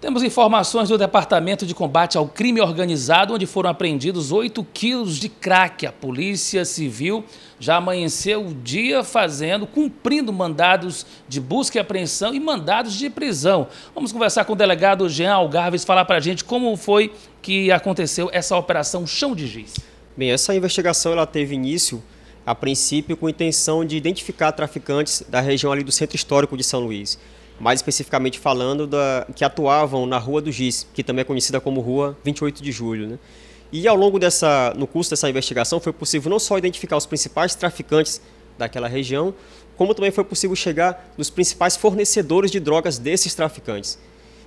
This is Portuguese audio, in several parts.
Temos informações do Departamento de Combate ao Crime Organizado, onde foram apreendidos 8 quilos de crack. A Polícia Civil já amanheceu o dia fazendo, cumprindo mandados de busca e apreensão e mandados de prisão. Vamos conversar com o delegado Jean Algarves, falar para a gente como foi que aconteceu essa operação Chão de Giz. Bem, essa investigação ela teve início, a princípio, com a intenção de identificar traficantes da região ali do Centro Histórico de São Luís mais especificamente falando, da, que atuavam na Rua do Giz, que também é conhecida como Rua 28 de Julho. Né? E ao longo dessa, no curso dessa investigação, foi possível não só identificar os principais traficantes daquela região, como também foi possível chegar nos principais fornecedores de drogas desses traficantes.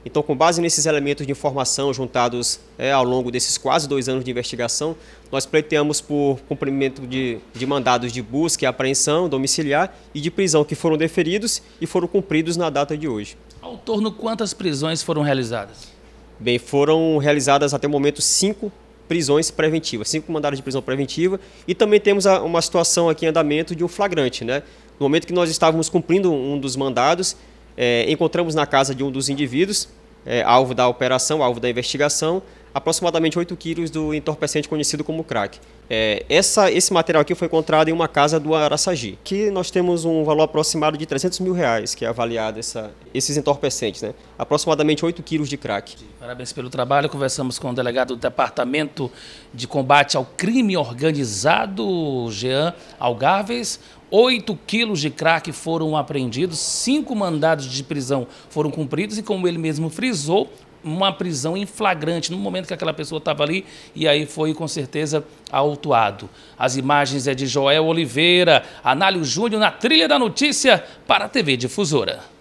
Então, com base nesses elementos de informação juntados é, ao longo desses quase dois anos de investigação, nós pleiteamos por cumprimento de, de mandados de busca e apreensão domiciliar e de prisão que foram deferidos e foram cumpridos na data de hoje. Ao torno, quantas prisões foram realizadas? Bem, foram realizadas até o momento cinco prisões preventivas, cinco mandados de prisão preventiva e também temos uma situação aqui em andamento de um flagrante, né? No momento que nós estávamos cumprindo um dos mandados, é, encontramos na casa de um dos indivíduos, é, alvo da operação, alvo da investigação, aproximadamente 8 quilos do entorpecente conhecido como crack. É, essa, esse material aqui foi encontrado em uma casa do Araçagi, que nós temos um valor aproximado de 300 mil reais, que é avaliado essa, esses entorpecentes, né? aproximadamente 8 quilos de crack. Parabéns pelo trabalho, conversamos com o delegado do Departamento de Combate ao Crime Organizado, Jean Algarves, 8 quilos de crack foram apreendidos, cinco mandados de prisão foram cumpridos e, como ele mesmo frisou, uma prisão em flagrante no momento que aquela pessoa estava ali e aí foi com certeza autuado. As imagens é de Joel Oliveira, Análio Júnior na trilha da notícia para a TV Difusora.